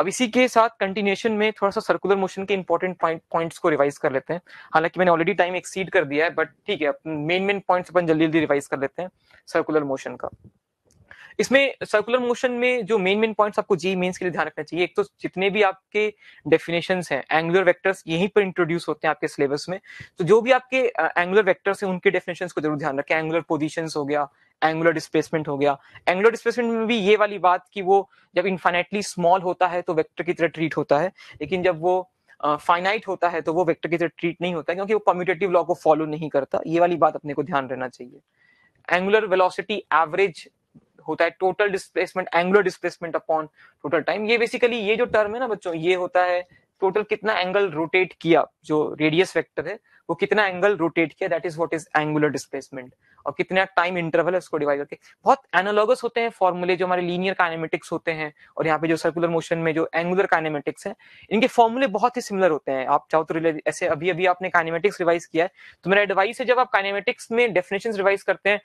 अब इसी के साथ कंटिन्यूशन में थोड़ा सा सर्कुलर मोशन के इंपॉर्टेंट पॉइंट पॉइंट्स को रिवाइज कर लेते हैं हालांकि मैंने ऑलरेडी टाइम एक्सीड कर दिया है बट ठीक है मेन मेन पॉइंट्स अपन जल्दी जल्दी रिवाइज कर लेते हैं सर्कुलर मोशन का इसमें सर्कुलर मोशन में जो मेन मेन पॉइंट्स आपको जी मेन्स के लिए ध्यान रखना चाहिए एक तो जितने भी आपके डेफिनेशन हैं एंगुलर वेक्टर्स यहीं पर इंट्रोड्यूस होते हैं आपके सिलेबस में तो जो भी आपके एंगुलर वेक्टर्स हैं उनके डेफिनेशन को जरूर ध्यान रखें एंगुलर पोजिशन हो गया एंगुलर डिस्प्लेसमेंट हो गया एंगुलर डिस्प्लेसमेंट में भी ये वाली बात कि वो जब इन्फाइनेटली स्मॉल होता है तो वेक्टर की तरह ट्रीट होता है लेकिन जब वो फाइनाइट uh, होता है तो वो वेक्टर की तरह ट्रीट नहीं होता क्योंकि वो कम्यूटेटिव लॉ को फॉलो नहीं करता ये वाली बात अपने को ध्यान रहना चाहिए एंगुलर वेलोसिटी एवरेज होता है total displacement angular displacement upon total time ये बेसिकली ये जो टर्म है ना बच्चों ये होता है टोटल कितना एंगल रोटेट किया जो रेडियस वेक्टर है वो कितना एंगल रोटेट किया that is what is angular displacement और कितना टाइम इंटरवल है उसको डिवाइड करके बहुत एनालॉगस होते हैं फॉर्मूले जो हमारे लीनियर काइनेमेटिक्स होते हैं और यहाँ पे जो सर्कुलर मोशन में जो एंगुलर काइनेमेटिक्स है इनके फॉर्मुले बहुत ही सिमिलर होते हैं आप चाहो तो ऐसे अभी अभी आपने काइनेमेटिक्स रिवाइज किया है तो मेरा एडवाइस है जब आप काइनेमेटिक्स में डेफिनेशन रिवाइज करते हैं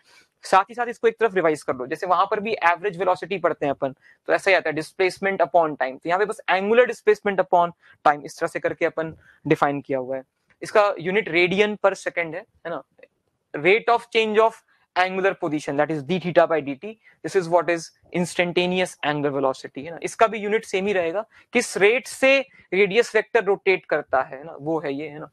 साथ ही साथ इसको एक तरफ रिवाइज कर लो जैसे वहां पर भी एवरेज वेलोसिटी पढ़ते हैं अपन तो ऐसा ही आता है डिस्प्लेसमेंट अपॉन टाइम तो यहाँ पे बस एंगुलर डिस्प्लेसमेंट अपॉन टाइम इस तरह से करके अपन डिफाइन किया हुआ है इसका यूनिट रेडियन पर सेकेंड है है ना rate of change of angular position that is d theta by d t this is what is instantaneous angular velocity है ना इसका भी यूनिट सेम ही रहेगा किस रेट से रेडियस वेक्टर रोटेट करता है ना वो है ये है ना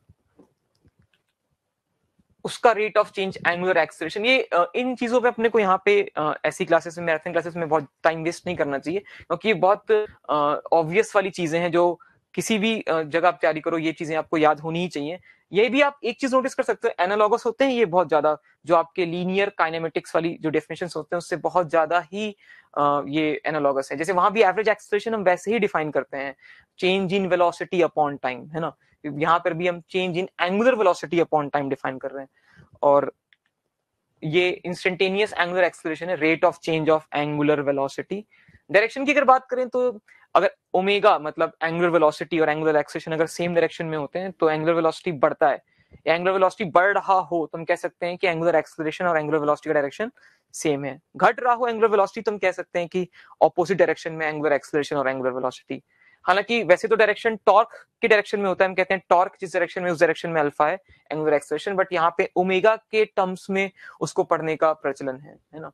उसका rate of change angular acceleration ये इन चीजों पे अपने को यहाँ पे ऐसी क्लासेस में मैराथन क्लासेस में बहुत टाइम वेस्ट नहीं करना चाहिए क्योंकि ये बहुत ऑब्वियस वाली चीजें हैं जो किसी भी जगह आप तैयारी करो ये चीजें आपको याद होनी ही चाहिए ये भी आप एक चीज नोटिस कर सकते हो एनालॉगस होते हैं ये बहुत ज्यादा जो आपके लीनियर काइनेमेटिक्स वाली जो डेफिनेशन होते हैं उससे बहुत ज्यादा ही ये एनालॉगस है जैसे वहां भी एवरेज एक्सप्रेशन हम वैसे ही डिफाइन करते हैं change in velocity upon time है ना यहाँ पर भी हम change in angular velocity upon time define कर रहे हैं और ये इंस्टेंटेनियस एंगुलर एक्सप्रेशन है rate of change of angular velocity direction की अगर बात करें तो अगर ओमेगा मतलब एंगुलर वेलोसिटी और एंगुलर एक्सेशन अगर सेम डायरेक्शन में होते हैं तो एंगुलर वेलोसिटी बढ़ता है एंगुलर वेलोसिटी बढ़ रहा हो तो हम कह सकते हैं कि एंगुलर एक्सेलरेशन और एंगुलर वेलोसिटी का डायरेक्शन सेम है घट रहा हो एंगुलर वेलोसिटी तो हम कह सकते हैं कि ऑपोजिट डायरेक्शन में एंगुलर एक्सेलरेशन और एंगुलर वेलोसिटी हालांकि वैसे तो डायरेक्शन टॉर्क के डायरेक्शन में होता है हम कहते हैं टॉर्क जिस डायरेक्शन में उस डायरेक्शन में अल्फा है एंगुलर एक्सेलरेशन बट यहाँ पे ओमेगा के टर्म्स में उसको पढ़ने का प्रचलन है है ना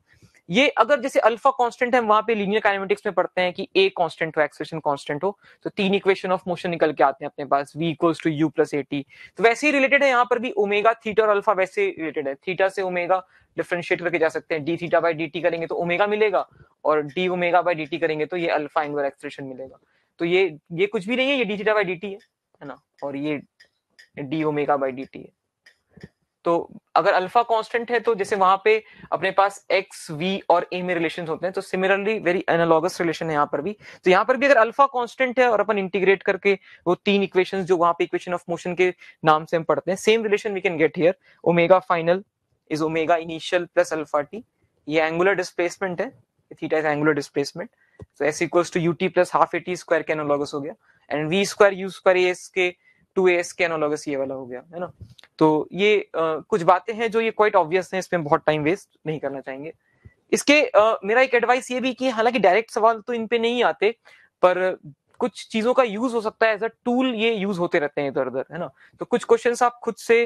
ये अगर जैसे अल्फा कांस्टेंट है वहां पे लीनियर काइनेमेटिक्स में पढ़ते हैं कि ए कांस्टेंट हो एक्सप्रेशन कांस्टेंट हो तो तीन इक्वेशन ऑफ मोशन निकल के आते हैं अपने पास v equals to u plus a t तो वैसे ही रिलेटेड है यहाँ पर भी ओमेगा थीटा और अल्फा वैसे रिलेटेड है थीटा से ओमेगा डिफ्रेंशिएट करके जा सकते हैं d theta by d t करेंगे तो ओमेगा मिलेगा और d omega by d t करेंगे तो ये अल्फा एंगुलर एक्सप्रेशन मिलेगा तो ये ये कुछ भी नहीं है ये d theta by d t है ना और ये d omega by d t है तो अगर अल्फा कांस्टेंट है तो जैसे वहां पे अपने पास एक्स वी और ए में रिलेशन होते हैं तो सिमिलरली वेरी एनालॉगस रिलेशन है यहाँ पर भी तो यहाँ पर भी अगर अल्फा कांस्टेंट है और अपन इंटीग्रेट करके वो तीन इक्वेशंस जो वहां पे इक्वेशन ऑफ मोशन के नाम से हम पढ़ते हैं same relation we can get here omega final is omega initial plus alpha t ये एंगुलर डिस्प्लेसमेंट है theta is angular displacement so s equals to u t plus half a t square के analogous हो गया and v square u square a इसके two S के analogous ये वाला हो गया है ना तो ये uh, कुछ बातें हैं जो ये क्वाइट ऑब्वियस हैं इसमें बहुत टाइम वेस्ट नहीं करना चाहेंगे इसके uh, मेरा एक एडवाइस ये भी कि हालांकि डायरेक्ट सवाल तो इन पे नहीं आते पर कुछ चीजों का यूज हो सकता है एज अ टूल ये यूज होते रहते हैं इधर उधर है ना तो कुछ क्वेश्चन आप खुद से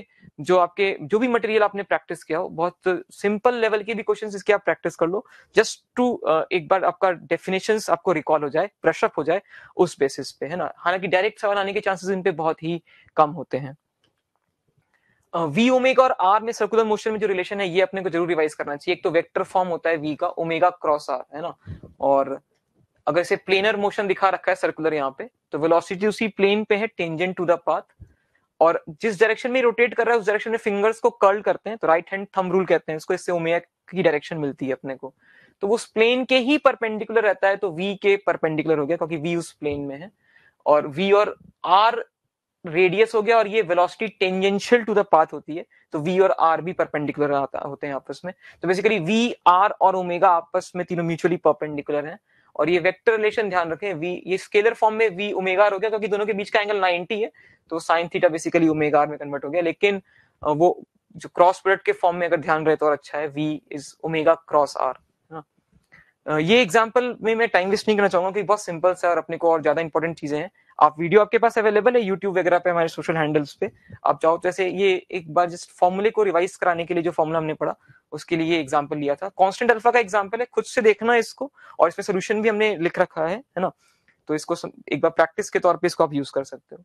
जो आपके जो भी मटेरियल आपने प्रैक्टिस किया हो बहुत सिंपल लेवल के भी क्वेश्चन इसके आप प्रैक्टिस कर लो जस्ट टू uh, एक बार आपका डेफिनेशन आपको रिकॉल हो जाए प्रेशअप हो जाए उस बेसिस पे है ना हालांकि डायरेक्ट सवाल आने के चांसेस इन पे बहुत ही कम होते हैं वी uh, ओमेगा और आर में सर्कुलर मोशन में जो रिलेशन है ये अपने को जरूर रिवाइज करना चाहिए एक तो वेक्टर फॉर्म होता है वी का ओमेगा क्रॉस आर है ना और अगर इसे प्लेनर मोशन दिखा रखा है सर्कुलर यहाँ पे तो वेलोसिटी उसी प्लेन पे है टेंजेंट टू द पाथ और जिस डायरेक्शन में रोटेट कर रहा है उस डायरेक्शन में फिंगर्स को कर्ल करते हैं तो राइट हैंड थम रूल कहते हैं इसको इससे ओमेगा की डायरेक्शन मिलती है अपने को तो वो उस प्लेन के ही परपेंडिकुलर रहता है तो वी के परपेंडिकुलर हो गया क्योंकि वी उस प्लेन में है और वी और आर रेडियस हो गया और ये velocity tangential to the path होती है तो वी और आर भी परपेंडिकुलर होते हैं आपस में तो बेसिकली वी आर और ओमेगा आपस में तीनों म्यूचुअली परपेंडिकुलर हैं और ये वेक्टर रिलेशन ध्यान रखें वी ये स्केलर फॉर्म में वी उमेगार हो गया क्योंकि दोनों के बीच का एंगल 90 है तो साइन थीटा बेसिकली उमेगार में कन्वर्ट हो गया लेकिन वो जो क्रॉस प्रोडक्ट के फॉर्म में अगर ध्यान रहे तो और अच्छा है v is omega cross r ये एग्जाम्पल में मैं टाइम वेस्ट नहीं करना चाहूंगा क्योंकि बहुत सिंपल सा और अपने को और ज्यादा इंपॉर्टेंट चीजें हैं आप वीडियो आपके पास अवेलेबल है यूट्यूब वगैरह पे हमारे सोशल हैंडल्स पे आप चाहो तो ऐसे ये एक बार जस्ट फॉर्मूले को रिवाइज कराने के लिए जो फॉर्मूला हमने पढ़ा उसके लिए एग्जाम्पल लिया था कॉन्स्टेंट अल्फा का एग्जाम्पल है खुद से देखना है इसको और इसमें सोल्यूशन भी हमने लिख रखा है है ना तो इसको एक बार प्रैक्टिस के तौर पे इसको आप यूज कर सकते हो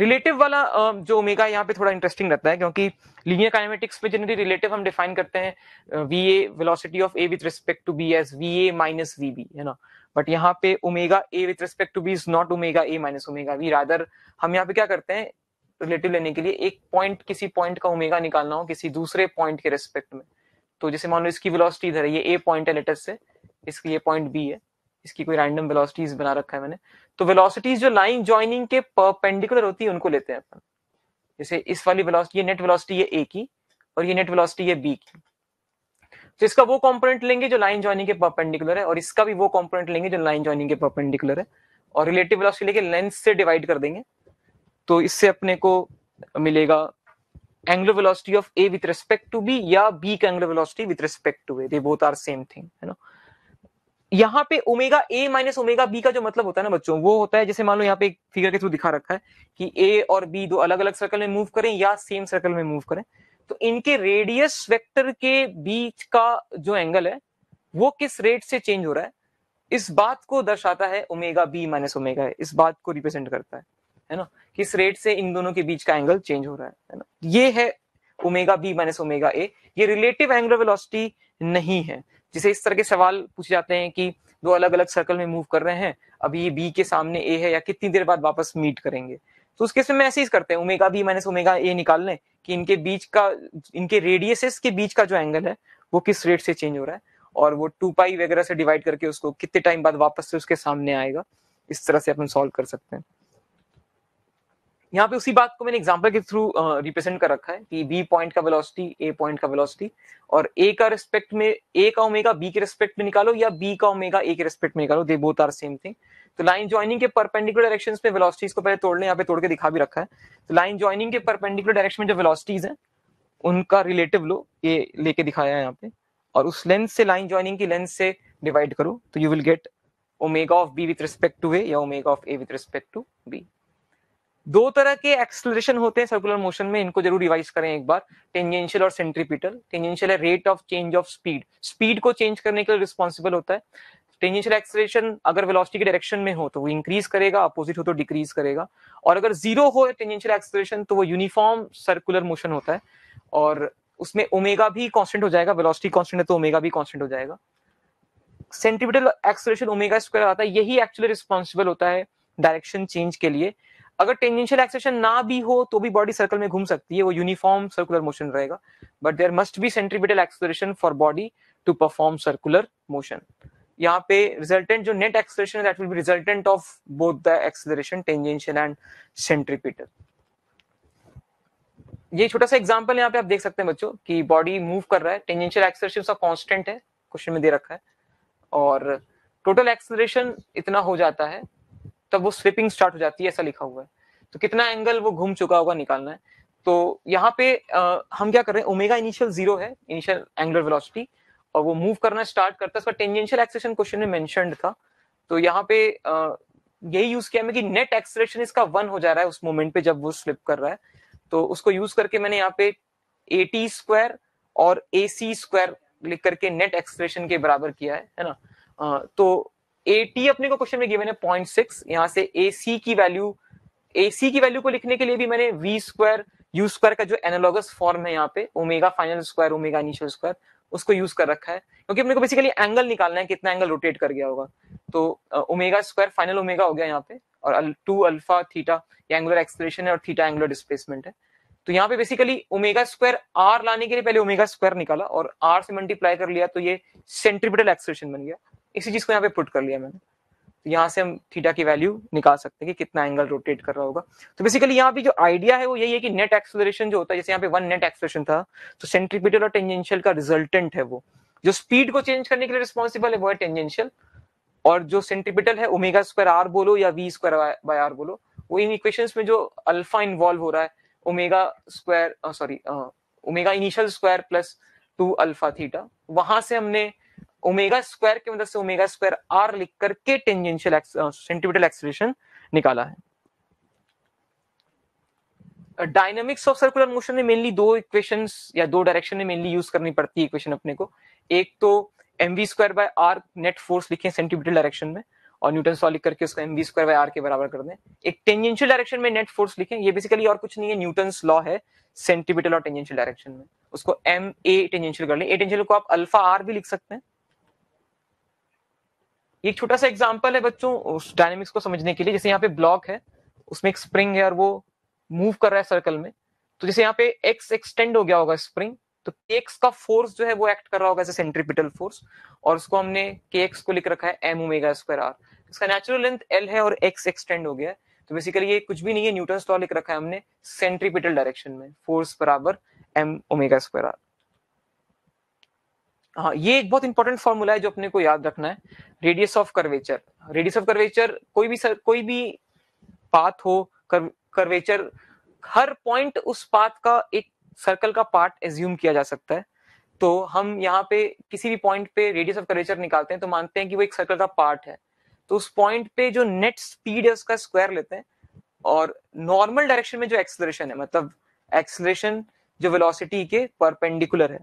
रिलेटिव वाला जो ओमेगा यहाँ पे थोड़ा इंटरेस्टिंग रहता है क्योंकि लीनियर काइनेमेटिक्स में जनरली रिलेटिव हम डिफाइन करते हैं v a velocity of A with respect to b as v a minus v b है ना बट यहाँ पे omega a with respect to b is not omega A minus omega v rather हम यहाँ पे क्या करते हैं रिलेटिव लेने के लिए एक पॉइंट किसी पॉइंट का ओमेगा निकालना हो किसी दूसरे पॉइंट के रेस्पेक्ट में तो जैसे मान लो इसकी वेलोसिटी इधर है ये ए पॉइंट है लेटर से इसकी ये पॉइंट बी है इसकी कोई रैंडम वेलोसिटीज बना रखा है मैंने तो वेलोसिटीज जो लाइन ज्वाइनिंग के परपेंडिकुलर होती है उनको लेते हैं अपन जैसे इस वाली वेलोसिटी ये नेट वेलोसिटी है ए की और ये नेट वेलोसिटी है बी की तो इसका वो कंपोनेंट लेंगे जो लाइन ज्वाइनिंग के परपेंडिकुलर है और इसका भी वो कंपोनेंट लेंगे जो लाइन ज्वाइनिंग के परपेंडिकुलर है और रिलेटिव वेलोसिटी लेके लेंथ से डिवाइड कर देंगे तो इससे अपने को मिलेगा angular velocity of A with respect to B या बी का angular velocity with respect to A they both are same thing है ना यहाँ पे ओमेगा ए माइनस ओमेगा बी का जो मतलब होता है ना बच्चों वो होता है जैसे मान लो यहाँ पे एक फिगर के थ्रू दिखा रखा है कि ए और बी दो अलग अलग सर्कल में मूव करें या सेम सर्कल में मूव करें तो इनके रेडियस वेक्टर के बीच का जो एंगल है वो किस रेट से चेंज हो रहा है इस बात को दर्शाता है ओमेगा बी माइनस ओमेगा इस बात को रिप्रेजेंट करता है है ना किस रेट से इन दोनों के बीच का एंगल चेंज हो रहा है है ना ये है omega B minus omega A ये रिलेटिव एंगुलर वेलोसिटी नहीं है जिसे इस तरह के सवाल पूछे जाते हैं कि दो अलग अलग सर्कल में मूव कर रहे हैं अभी ये बी के सामने ए है या कितनी देर बाद वापस मीट करेंगे तो उसके केस में ऐसे ही करते हैं omega B minus omega A निकाल लें कि इनके बीच का इनके रेडियसेस के बीच का जो एंगल है वो किस रेट से चेंज हो रहा है और वो टू पाई वगैरह से डिवाइड करके उसको कितने टाइम बाद वापस से उसके सामने आएगा इस तरह से अपन सॉल्व कर सकते हैं यहाँ पे उसी बात को मैंने एग्जाम्पल के थ्रू रिप्रेजेंट कर रखा है कि बी पॉइंट का वेलोसिटी ए पॉइंट का वेलोसिटी और ए का रिस्पेक्ट में ए का ओमेगा बी के रिस्पेक्ट में निकालो या बी का ओमेगा ए के रिस्पेक्ट में निकालो they both are same thing तो लाइन ज्वाइनिंग के परपेंडिकुलर डायरेक्शन में वेलोसिटीज को पहले तोड़ने यहाँ पे तोड़ के दिखा भी रखा है तो लाइन ज्वाइनिंग के परपेंडिकुलर डायरेक्शन में जो वेलोसिटीज है उनका रिलेटिव लो ये लेके दिखाया है यहाँ पे और उस लेंथ से लाइन ज्वाइनिंग की लेंथ से डिवाइड करो तो you will get omega of B with respect to A या omega of A with respect to B दो तरह के एक्सलेशन होते हैं सर्कुलर मोशन में इनको जरूर रिवाइज करें एक बार टेंजेंशियल और सेंट्रीपिटल टेंजेंशियल है rate of change of speed speed को चेंज करने के लिए रिस्पॉन्सिबल होता है टेंजेंशियल एक्सलेशन अगर वेलोसिटी के डायरेक्शन में हो तो वो इंक्रीज करेगा अपोजिट हो तो डिक्रीज करेगा और अगर जीरो हो टेंजेंशियल एक्सलेशन तो वो यूनिफॉर्म सर्कुलर मोशन होता है और उसमें ओमेगा भी कॉन्स्टेंट हो जाएगा वेलोसिटी कॉन्स्टेंट है तो ओमेगा भी कॉन्स्टेंट हो जाएगा सेंट्रीपिटल एक्सलेशन ओमेगा स्क्वायर आता है यही एक्चुअली रिस्पॉन्सिबल होता है डायरेक्शन चेंज के लिए अगर टेंजेंशियल एक्सेशन ना भी हो तो भी बॉडी सर्कल में घूम सकती है वो यूनिफॉर्म सर्कुलर मोशन रहेगा but there must be centripetal acceleration for body to perform circular motion यहाँ पे रिजल्टेंट जो net acceleration that will be resultant of both the acceleration tangential and centripetal ये छोटा सा एग्जांपल यहाँ पे आप देख सकते हैं बच्चों कि बॉडी मूव कर रहा है टेंजेंशियल एक्सेलरेशन उसका कांस्टेंट है क्वेश्चन में दे रखा है और टोटल एक्सेलरेशन इतना हो जाता है तब वो स्लिपिंग स्टार्ट हो जाती है ऐसा लिखा हुआ है तो कितना एंगल वो घूम चुका होगा निकालना है तो यहाँ पे आ, हम क्या कर रहे हैं ओमेगा इनिशियल जीरो है इनिशियल एंगुलर वेलोसिटी और वो मूव करना स्टार्ट करता है उसका टेंजेंशियल एक्सेशन क्वेश्चन में मेंशनड था तो यहाँ पे यही यूज किया मैं कि नेट एक्सलेशन इसका वन हो जा रहा है उस मोमेंट पे जब वो स्लिप कर रहा है तो उसको यूज करके मैंने यहाँ पे ए टी स्क्वायर और ए सी स्क्वायर लिख करके नेट एक्सलेशन के बराबर किया है है ना आ, तो ए टी अपने को क्वेश्चन में गिवन है पॉइंट सिक्स यहाँ से ए सी की वैल्यू ए सी की वैल्यू को लिखने के लिए भी मैंने वी स्क्वायर यू स्क्वायर का जो एनालॉगस फॉर्म है यहाँ पे omega final square omega initial square उसको यूज कर रखा है क्योंकि अपने को बेसिकली एंगल निकालना है कितना एंगल रोटेट कर गया होगा तो ओमेगा स्क्वायर फाइनल ओमेगा हो गया यहाँ पे और two alpha theta angular expression है और थीटा एंगुलर डिस्प्लेसमेंट है तो यहाँ पे बेसिकली ओमेगा स्क्वायर आर लाने के लिए पहले ओमेगा स्क्वायर निकाला और आर से मल्टीप्लाई कर लिया तो ये सेंट्रीपिटल एक्सप्रेशन बन गया इसी चीज को यहाँ पे पुट कर लिया मैंने तो यहाँ से हम थीटा की वैल्यू निकाल सकते हैं कि कितना एंगल रोटेट कर रहा होगा तो बेसिकली यहाँ पे जो आइडिया है वो यही है कि नेट एक्सलेशन जो होता है जैसे यहाँ पे वन नेट एक्सलेशन था तो सेंट्रीपिटल और टेंजेंशियल का रिजल्टेंट है वो जो स्पीड को चेंज करने के लिए रिस्पॉन्सिबल है वो है टेंजेंशियल और जो सेंट्रीपिटल है ओमेगा स्क्वायर आर बोलो या वी स्क्वायर बाय आर बोलो वो इन इक्वेशन में जो अल्फा इन्वॉल्व हो रहा है omega square sorry omega initial square plus two alpha theta वहां से हमने ओमेगा स्क्वायर की मदद से ओमेगा स्क्वायर आर लिख करके टेंजेंशियल सेंटीमीटर एक्सलेशन निकाला है डायनामिक्स ऑफ सर्कुलर मोशन में मेनली दो इक्वेशन या दो डायरेक्शन में मेनली यूज करनी पड़ती है इक्वेशन अपने को एक तो M V square by R net force लिखे सेंटीमीटर डायरेक्शन में और न्यूटन सॉ लिख करके उसको M V square by R के बराबर कर दें एक टेंजेंशियल डायरेक्शन में नेट फोर्स लिखें ये बेसिकली और कुछ नहीं है न्यूटन लॉ है सेंटीमीटर और टेंजेंशियल डायरेक्शन में उसको एम ए टेंजेंशियल कर लें ए टेंजेंशियल को आप अल्फा आर भी लिख सकते हैं एक छोटा सा एग्जाम्पल है बच्चों उस डायनेमिक्स को समझने के लिए जैसे यहाँ पे ब्लॉक है उसमें एक स्प्रिंग है और वो मूव कर रहा है सर्कल में तो जैसे यहाँ पे एक्स एक्सटेंड हो गया होगा स्प्रिंग तो केक्स का फोर्स जो है वो एक्ट कर रहा होगा जैसे सेंट्रीपिटल फोर्स और उसको हमने केक्स को लिख रखा है एम ओमेगा स्क्वायर आर इसका नेचुरल लेंथ एल है और एक्स एक्सटेंड हो गया है तो बेसिकली ये कुछ भी नहीं है न्यूटन स्टॉल लिख रखा है हमने सेंट्रीपिटल डायरेक्शन में फोर्स बराबर एम ओमेगा स्क्वायर आर हाँ ये एक बहुत इंपॉर्टेंट फॉर्मूला है जो अपने को याद रखना है radius of curvature radius of curvature कोई भी सर कोई भी पाथ हो कर, कर्वेचर हर पॉइंट उस पाथ का एक सर्कल का पार्ट एज्यूम किया जा सकता है तो हम यहाँ पे किसी भी पॉइंट पे रेडियस ऑफ कर्वेचर निकालते हैं तो मानते हैं कि वो एक सर्कल का पार्ट है तो उस पॉइंट पे जो नेट स्पीड है उसका स्क्वायर लेते हैं और नॉर्मल डायरेक्शन में जो एक्सलेशन है मतलब एक्सलेशन जो वेलोसिटी के परपेंडिकुलर है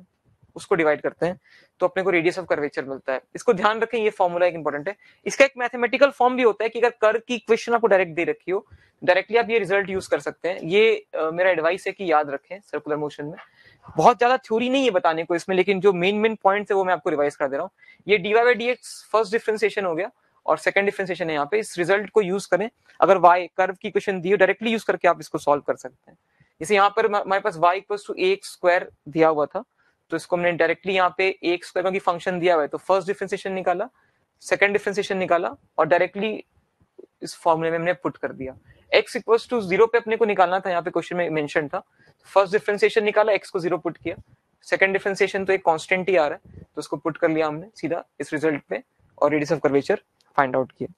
उसको डिवाइड करते हैं तो अपने को रेडियस ऑफ कर्वेचर मिलता है इसको ध्यान रखें ये फॉर्मूला एक इंपॉर्टेंट है इसका एक मैथमेटिकल फॉर्म भी होता है कि अगर कर की क्वेश्चन आपको डायरेक्ट दे रखी हो डायरेक्टली आप ये रिजल्ट यूज कर सकते हैं ये आ, मेरा एडवाइस है कि याद रखें सर्कुलर मोशन में बहुत ज्यादा थ्योरी नहीं है बताने को इसमें लेकिन जो मेन मेन पॉइंट है वो मैं आपको रिवाइज कर दे रहा हूँ ये D Y D X first differentiation हो गया और सेकंड डिफ्रेंसिएशन है यहाँ पे इस रिजल्ट को यूज करें अगर वाई कर्व की क्वेश्चन दी हो डायरेक्टली यूज करके आप इसको सॉल्व कर सकते हैं जैसे यहाँ पर हमारे पास वाई इक्वल टू एक स्क्वायर दिया हुआ था तो इसको हमने डायरेक्टली यहाँ पे एक स्क्वायर क्योंकि फंक्शन दिया हुआ है तो फर्स्ट डिफ्रेंसिएशन निकाला सेकंड डिफ्रेंसिएशन निकाला और डायरेक्टली इस फॉर्मूले में हमने पुट कर दिया एक्स इक्वल टू जीरो पे अपने को निकालना था यहाँ पे क्वेश्चन में मेंशन था फर्स्ट डिफ्रेंसिएशन निकाला एक्स को जीरो पुट किया सेकंड डिफ्रेंसिएशन तो एक कॉन्स्टेंट ही आ रहा है तो उसको पुट कर लिया हमने सीधा इस रिजल्ट पे और radius of curvature find out किया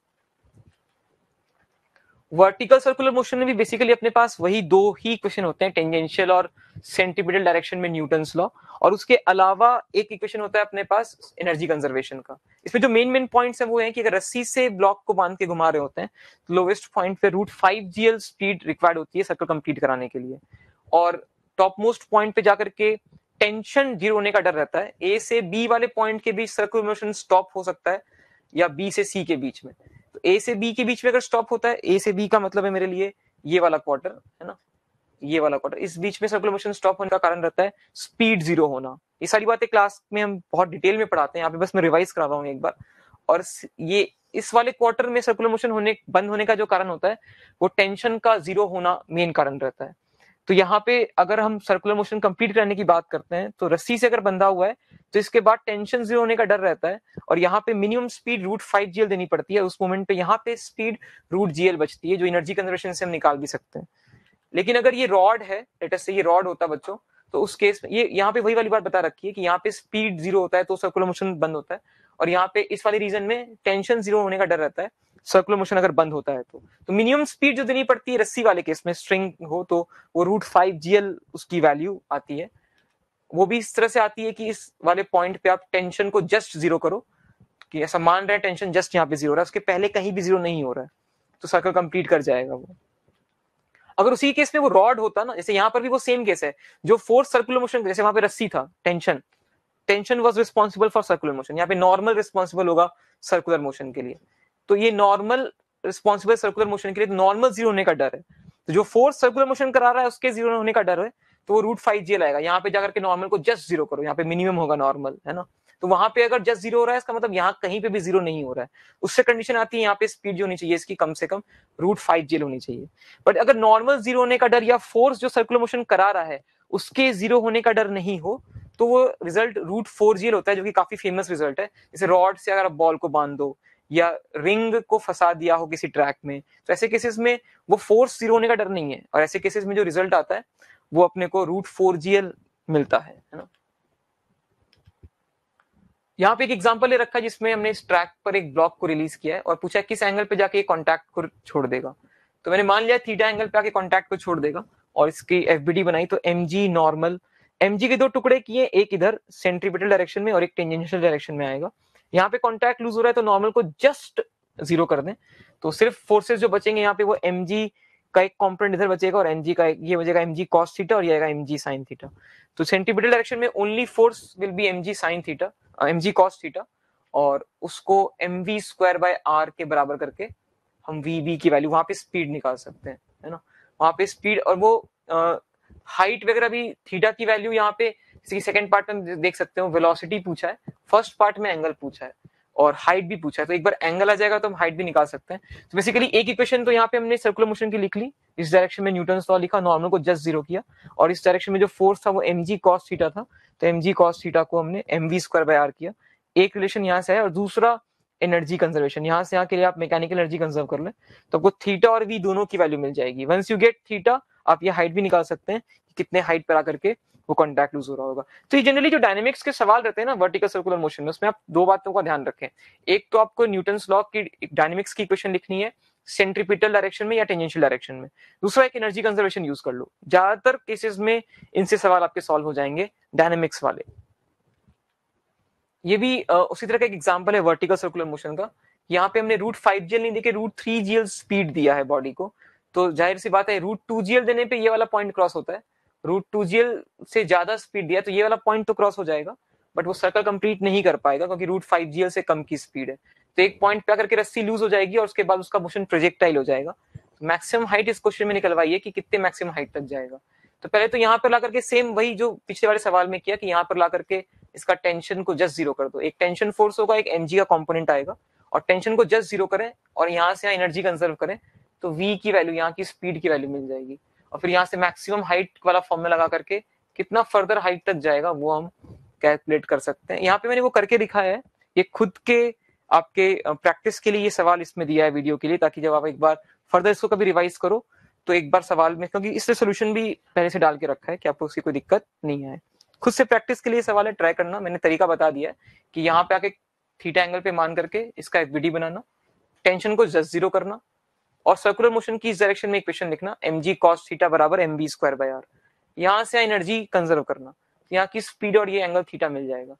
वर्टिकल सर्कुलर मोशन में भी बेसिकली अपने पास वही दो ही इक्वेशन होते हैं टेंजेंशियल और सेंटीमीटर डायरेक्शन में न्यूटन लॉ और उसके अलावा एक इक्वेशन होता है अपने पास एनर्जी कंजर्वेशन का इसमें जो मेन मेन पॉइंट्स हैं वो हैं कि अगर रस्सी से ब्लॉक को बांध के घुमा रहे होते हैं तो लोवेस्ट पॉइंट पे root five gL speed required होती है सर्कल कंप्लीट कराने के लिए और टॉप मोस्ट पॉइंट पे जाकर के टेंशन जीरो होने का डर रहता है ए से बी वाले पॉइंट के बीच सर्कुलर मोशन स्टॉप हो सकता है या बी से सी के बीच में ए से बी के बीच में अगर स्टॉप होता है ए से बी का मतलब है मेरे लिए ये वाला क्वार्टर है ना ये वाला क्वार्टर इस बीच में सर्कुलर मोशन स्टॉप होने का कारण रहता है स्पीड जीरो होना ये सारी बातें क्लास में हम बहुत डिटेल में पढ़ाते हैं यहाँ पे बस मैं रिवाइज करा रहा हूँ एक बार और ये इस वाले क्वार्टर में सर्कुलर मोशन होने बंद होने का जो कारण होता है वो टेंशन का जीरो होना मेन कारण रहता है तो यहाँ पे अगर हम सर्कुलर मोशन कंप्लीट करने की बात करते हैं तो रस्सी से अगर बंधा हुआ है तो इसके बाद टेंशन जीरो होने का डर रहता है और यहाँ पे minimum speed root five gL देनी पड़ती है उस मोमेंट पे यहाँ पे स्पीड रूट जीएल बचती है जो एनर्जी कंजर्वेशन से हम निकाल भी सकते हैं लेकिन अगर ये रॉड है लेटेस्ट से ये रॉड होता है बच्चों तो उस केस में ये यहाँ पे वही वाली बात बता रखी है कि यहाँ पे स्पीड जीरो होता है तो सर्कुलर मोशन बंद होता है और यहाँ पे इस वाले रीजन में टेंशन जीरो होने का डर रहता है सर्कुलर मोशन अगर बंद होता है तो तो मिनिमम स्पीड जो देनी पड़ती है रस्सी वाले केस में स्ट्रिंग हो तो वो रूट फाइव जी उसकी वैल्यू आती है वो भी इस तरह से आती है कि इस वाले पॉइंट पे आप टेंशन को जस्ट जीरो करो कि ऐसा मान रहे हैं टेंशन जस्ट यहाँ पे जीरो हो रहा है उसके पहले कहीं भी जीरो नहीं हो रहा है तो सर्कल कंप्लीट कर जाएगा वो अगर उसी केस में वो रॉड होता ना जैसे यहाँ पर भी वो सेम केस है जो फोर्स सर्कुलर मोशन जैसे वहां पे रस्सी था tension tension was responsible for circular motion यहाँ पे नॉर्मल रिस्पॉन्सिबल होगा सर्कुलर मोशन के लिए तो ये नॉर्मल रिस्पॉन्सिबल सर्कुलर मोशन के लिए नॉर्मल जीरो होने का डर है तो जो फोर्स सर्कुलर मोशन करा रहा है उसके जीरो होने का डर है तो वो रूट फाइव जी लाएगा यहाँ पे जाकर के नॉर्मल को जस्ट जीरो करो यहाँ पे मिनिमम होगा नॉर्मल है ना तो वहां पे अगर जस्ट जीरो हो रहा है इसका मतलब यहाँ कहीं पे भी जीरो नहीं हो रहा है उससे कंडीशन आती है यहाँ पे स्पीड जो होनी चाहिए इसकी कम से कम रूट फाइव जेल होनी चाहिए बट अगर नॉर्मल जीरो होने का डर या फोर्स जो सर्कुलर मोशन करा रहा है उसके जीरो होने का डर नहीं हो तो वो रिजल्ट रूट फोर जेल होता है जो कि काफी फेमस रिजल्ट है जैसे रॉड से अगर आप बॉल को बांध दो या रिंग को फंसा दिया हो किसी ट्रैक में तो ऐसे केसेस में वो फोर्स जीरो होने का डर नहीं है और ऐसे केसेस में जो रिजल्ट आता है वो अपने को रूट फोर जीएल मिलता है ना यहाँ पे एक एग्जाम्पल ले रखा है जिसमें हमने इस ट्रैक पर एक ब्लॉक को रिलीज किया है और पूछा किस एंगल पे जाके कॉन्टैक्ट को छोड़ देगा तो मैंने मान लिया थीटा एंगल पे आके कॉन्टैक्ट को छोड़ देगा और इसकी एफ बनाई तो एम नॉर्मल एम के दो टुकड़े किए एक इधर सेंट्रीपिटल डायरेक्शन में और एक टेंजेंशियल डायरेक्शन में आएगा यहाँ पे कॉन्टैक्ट लूज हो रहा है तो नॉर्मल को जस्ट जीरो कर दें तो सिर्फ फोर्सेज जो बचेंगे यहाँ पे वो एम का एक कॉम्पोनेट इधर बचेगा और एमजी का ये बचेगा एम जी कॉस थीटा और ये आएगा जी साइन थीटा तो सेंटीमीटर डायरेक्शन में only force will be g sine theta g cos theta और उसको M V square by R के बराबर करके हम वी बी की वैल्यू वहां पे स्पीड निकाल सकते हैं है ना वहां पे स्पीड और वो हाइट वगैरह भी थीटा की वैल्यू यहाँ पे सेकेंड पार्ट में देख सकते हो वेलोसिटी पूछा है फर्स्ट पार्ट में एंगल पूछा है और हाइट भी पूछा है तो एक बार एंगल आ जाएगा तो हम हाइट भी निकाल सकते हैं तो बेसिकली एक इक्वेशन तो यहाँ पे हमने सर्कुलर मोशन की लिख ली इस डायरेक्शन में न्यूटन लॉ लिखा नॉर्मल को जस्ट जीरो किया और इस डायरेक्शन में जो फोर्स था वो एम जी कॉस थीटा था तो एम जी कॉस थीटा को हमने M V square by R किया एक रिलेशन यहाँ से है और दूसरा एनर्जी कंजर्वेशन यहाँ से यहाँ के लिए आप मैकेनिकल एनर्जी कंजर्व कर ले तो आपको थीटा और वी दोनों की वैल्यू मिल जाएगी वंस यू गेट थीटा आप ये हाइट भी निकाल सकते हैं कि कितने हाइट पर आकर के वो कॉन्टैक्ट लूज हो रहा होगा तो ये जनरली जो डायनेमिक्स के सवाल रहते हैं ना वर्टिकल सर्कुलर मोशन में उसमें आप दो बातों का ध्यान रखें एक तो आपको न्यूटन लॉ की डायनेमिक्स की इक्वेशन लिखनी है सेंट्रीपिटल डायरेक्शन में या टेंजेंशियल डायरेक्शन में दूसरा एक एनर्जी कंजर्वेशन यूज कर लो ज्यादातर केसेस में इनसे सवाल आपके सॉल्व हो जाएंगे डायनेमिक्स वाले ये भी उसी तरह का एक एग्जाम्पल है वर्टिकल सर्कुलर मोशन का यहाँ पे हमने रूट फाइव जीएल नहीं देखे रूट थ्री जीएल स्पीड दिया है बॉडी को तो जाहिर सी बात है रूट टू जीएल देने पे ये वाला पॉइंट क्रॉस होता है रूट टू जी से ज्यादा स्पीड दिया तो ये वाला पॉइंट तो क्रॉस हो जाएगा बट वो सर्कल कंप्लीट नहीं कर पाएगा क्योंकि रूट फाइव जीएल से कम की स्पीड है तो एक पॉइंट पे आकर के रस्सी लूज हो जाएगी और उसके बाद उसका मोशन प्रोजेक्टाइल हो जाएगा मैक्सिमम तो हाइट इस क्वेश्चन में निकलवाइए कि कितने मैक्सिमम हाइट तक जाएगा तो पहले तो यहाँ पर ला करके सेम वही जो पिछले वाले सवाल में किया कि यहाँ पर ला करके इसका टेंशन को जस्ट जीरो कर दो एक टेंशन फोर्स होगा एक एमजी का कॉम्पोनेंट आएगा और टेंशन को जस्ट जीरो करें और यहाँ से यहाँ एनर्जी कंजर्व करें तो वी की वैल्यू यहाँ की स्पीड की वैल्यू मिल जाएगी और फिर यहाँ से मैक्सिमम हाइट वाला फॉर्मूला लगा करके कितना फर्दर हाइट तक जाएगा वो हम कैलकुलेट कर सकते हैं यहाँ पे मैंने वो करके दिखा है ये खुद के आपके प्रैक्टिस के लिए ये सवाल इसमें दिया है वीडियो के लिए ताकि जब आप एक बार फर्दर इसको कभी रिवाइज करो तो एक बार सवाल में क्योंकि इससे सोल्यूशन भी पहले से डाल के रखा है कि आपको उसकी कोई दिक्कत नहीं आए खुद से प्रैक्टिस के लिए सवाल है ट्राई करना मैंने तरीका बता दिया है कि यहाँ पे आके थीटा एंगल पे मान करके इसका एफ बनाना टेंशन को जस्ट जीरो करना और सर्कुलर मोशन की इस डायरेक्शन में इक्वेशन लिखना एम जी कॉस थीटा बराबर M V square by R यहाँ से एनर्जी कंजर्व करना तो यहाँ की स्पीड और ये एंगल थीटा मिल जाएगा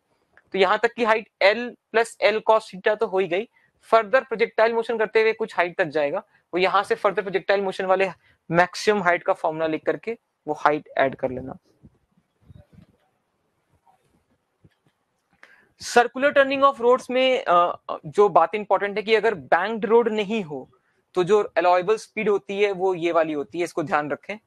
तो यहाँ तक की height L plus L cos theta तो हो ही गई फर्दर प्रोजेक्टाइल मोशन करते हुए कुछ हाइट तक जाएगा वो यहाँ से फर्दर प्रोजेक्टाइल मोशन वाले मैक्सिमम हाइट का फॉर्मूला लिख करके वो हाइट एड कर लेना सर्कुलर टर्निंग ऑफ रोड्स में जो बात इंपॉर्टेंट है कि अगर बैंक्ड रोड नहीं हो तो जो अलाउेबल स्पीड होती है वो ये वाली होती है इसको ध्यान रखें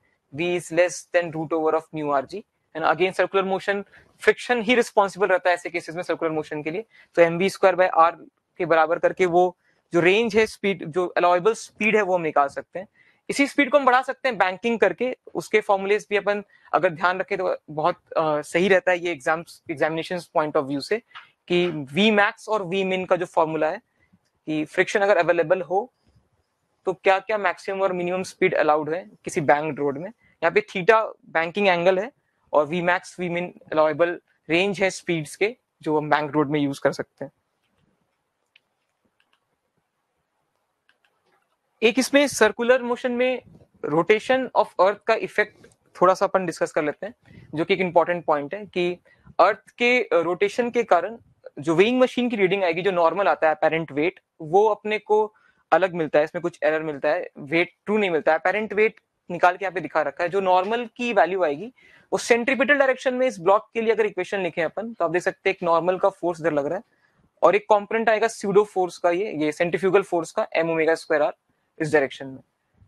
is less than root over of mu R G and again circular motion friction ही रिस्पॉन्सिबल रहता है ऐसे केसेस में सर्कुलर मोशन के लिए तो M V square by R के बराबर करके वो जो रेंज है स्पीड जो अलाउेबल स्पीड है वो हम निकाल सकते हैं इसी स्पीड को हम बढ़ा सकते हैं बैंकिंग करके उसके फॉर्मूलेज भी अपन अगर ध्यान रखें तो बहुत आ, सही रहता है ये exam examination point of view से कि वी मैक्स और वी मिन का जो फॉर्मूला है कि फ्रिक्शन अगर अवेलेबल हो तो क्या क्या मैक्सिमम और मिनिमम स्पीड अलाउड है किसी बैंक रोड में यहाँ पे थीटा बैंकिंग एंगल है और V max V min allowable range है स्पीड्स के जो हम बैंक रोड में यूज कर सकते हैं एक इसमें सर्कुलर मोशन में रोटेशन ऑफ अर्थ का इफेक्ट थोड़ा सा अपन डिस्कस कर लेते हैं जो कि एक इंपॉर्टेंट पॉइंट है कि अर्थ के रोटेशन के कारण जो वेइंग मशीन की रीडिंग आएगी जो नॉर्मल आता है अपेरेंट वेट वो अपने को अलग मिलता है इसमें कुछ एरर मिलता है वेट ट्रू नहीं मिलता है पेरेंट वेट निकाल के यहाँ पे दिखा रखा है जो नॉर्मल की वैल्यू आएगी वो सेंट्रीपिटल डायरेक्शन में इस ब्लॉक के लिए अगर इक्वेशन लिखे अपन तो आप देख सकते हैं एक नॉर्मल का फोर्स इधर लग रहा है और एक कॉम्पोनेंट आएगा सीडो फोर्स का ये ये सेंट्रीफ्यूगल फोर्स का एम ओमेगा स्क्वायर आर इस डायरेक्शन में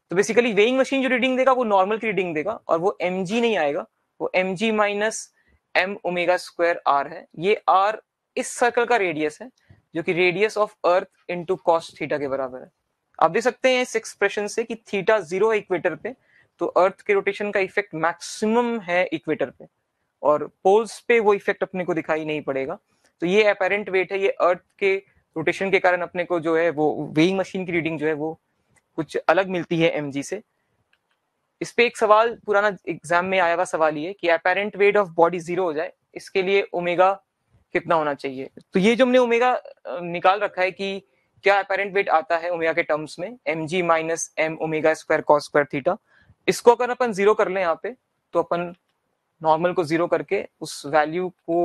तो बेसिकली वेइंग मशीन जो रीडिंग देगा वो नॉर्मल की रीडिंग देगा और वो एम नहीं आएगा वो M G minus M omega square R है ये आर इस सर्कल का रेडियस है जो कि radius of earth into cos theta के बराबर है आप देख सकते हैं इस एक्सप्रेशन से कि थीटा जीरो है इक्वेटर पे तो अर्थ के रोटेशन का इफेक्ट मैक्सिमम है इक्वेटर पे और पोल्स पे वो इफेक्ट अपने को दिखाई नहीं पड़ेगा तो ये अपेरेंट वेट है ये अर्थ के रोटेशन के कारण अपने को जो है वो वेइंग मशीन की रीडिंग जो है वो कुछ अलग मिलती है एम से इस पे एक सवाल पुराना एग्जाम में आया हुआ सवाल ये कि apparent weight of body zero हो जाए इसके लिए ओमेगा कितना होना चाहिए तो ये जो हमने ओमेगा निकाल रखा है कि क्या अपेरेंट वेट आता है ओमेगा के टर्म्स में M G minus M omega square cos square theta इसको अगर अपन जीरो कर लें यहाँ पे तो अपन नॉर्मल को जीरो करके उस वैल्यू को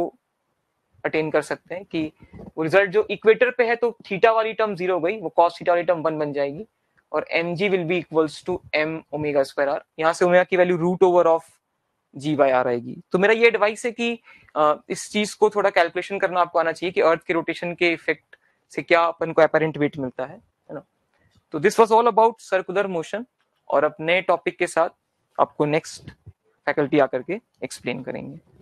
अटेन कर सकते हैं कि रिजल्ट जो इक्वेटर पे है तो थीटा वाली टर्म जीरो गई वो कॉस थीटा वाली टर्म वन बन जाएगी और M G will be equals to M omega square R यहाँ से ओमेगा की value root over of G by R आएगी तो मेरा ये एडवाइस है कि इस चीज को थोड़ा कैलकुलेशन करना आपको आना चाहिए कि अर्थ के रोटेशन के इफेक्ट से क्या अपन को अपेरेंट वेट मिलता है है ना तो this was all about circular motion और अपने टॉपिक के साथ आपको नेक्स्ट फैकल्टी आकर के एक्सप्लेन करेंगे